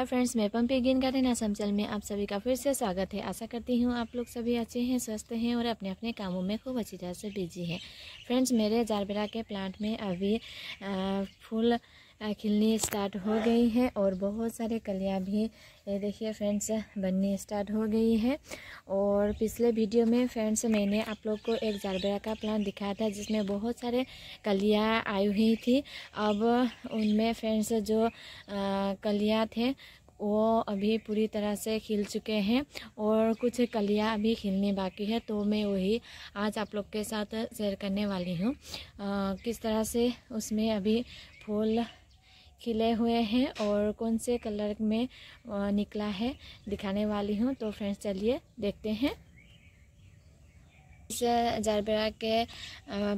hi friends मैं पंपी गिन garden असमचल में आप सभी का फिर से स्वागत है आशा करती हूँ आप लोग सभी अच्छे हैं स्वस्थ हैं और अपने अपने कामों में खूब अच्छी तरह से बिजी हैं फ्रेंड्स मेरे जारबेरा के प्लांट में अभी आ, फूल खिलनी स्टार्ट हो गई है और बहुत सारे कलियाँ भी ये देखिए फ्रेंड्स बननी स्टार्ट हो गई है और पिछले वीडियो में फ्रेंड्स मैंने आप लोग को एक जारबेरा का प्लांट दिखाया था जिसमें बहुत सारे कलियाँ आई हुई थी अब उनमें फ्रेंड्स जो कलियाँ थे वो अभी पूरी तरह से खिल चुके हैं और कुछ कलियाँ अभी खिलनी बाकी है तो मैं वही आज आप लोग के साथ शेयर करने वाली हूँ किस तरह से उसमें अभी फूल खिले हुए हैं और कौन से कलर में निकला है दिखाने वाली हूँ तो फ्रेंड्स चलिए देखते हैं इस जारबेरा के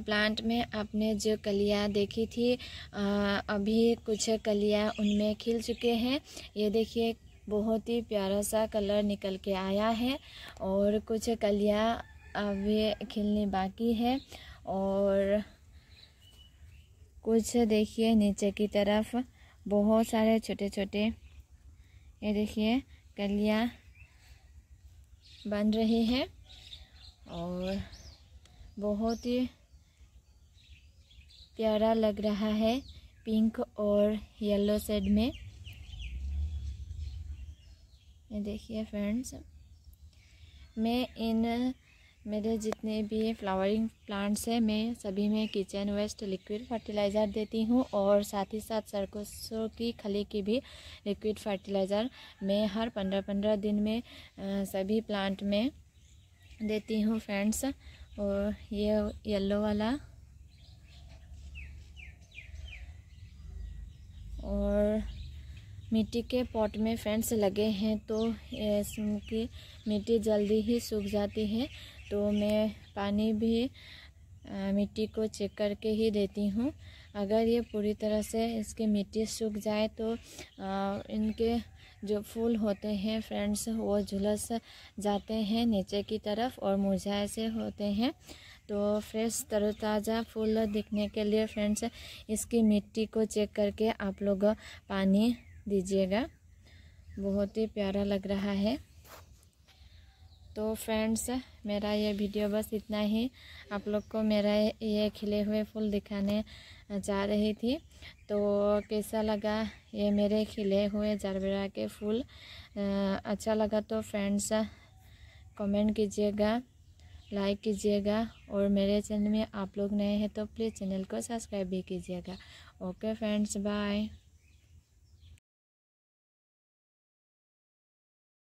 प्लांट में आपने जो कलियाँ देखी थी अभी कुछ कलियाँ उनमें खिल चुके हैं ये देखिए बहुत ही प्यारा सा कलर निकल के आया है और कुछ कलियाँ अभी खिलने बाकी है और कुछ देखिए नीचे की तरफ बहुत सारे छोटे छोटे ये देखिए कलियाँ बन रही है और बहुत ही प्यारा लग रहा है पिंक और येलो सेड में ये देखिए फ्रेंड्स मैं इन मेरे जितने भी फ्लावरिंग प्लांट्स हैं मैं सभी में किचन वेस्ट लिक्विड फर्टिलाइज़र देती हूँ और साथ ही साथ सरकोसों की खली की भी लिक्विड फर्टिलाइज़र मैं हर पंद्रह पंद्रह दिन में सभी प्लांट में देती हूँ फ्रेंड्स और ये येलो वाला और मिट्टी के पॉट में फैंस लगे हैं तो इसकी मिट्टी जल्दी ही सूख जाती है तो मैं पानी भी मिट्टी को चेक करके ही देती हूँ अगर ये पूरी तरह से इसकी मिट्टी सूख जाए तो इनके जो फूल होते हैं फ्रेंड्स वो झुलस जाते हैं नीचे की तरफ और मुरझाए से होते हैं तो फ्रेश तरोताज़ा फूल दिखने के लिए फ्रेंड्स इसकी मिट्टी को चेक करके आप लोग पानी दीजिएगा बहुत ही प्यारा लग रहा है तो फ्रेंड्स मेरा ये वीडियो बस इतना ही आप लोग को मेरा ये खिले हुए फूल दिखाने जा रही थी तो कैसा लगा ये मेरे खिले हुए जरबेरा के फूल अच्छा लगा तो फ्रेंड्स कमेंट कीजिएगा लाइक कीजिएगा और मेरे चैनल में आप लोग नए हैं तो प्लीज़ चैनल को सब्सक्राइब भी कीजिएगा ओके फ्रेंड्स बाय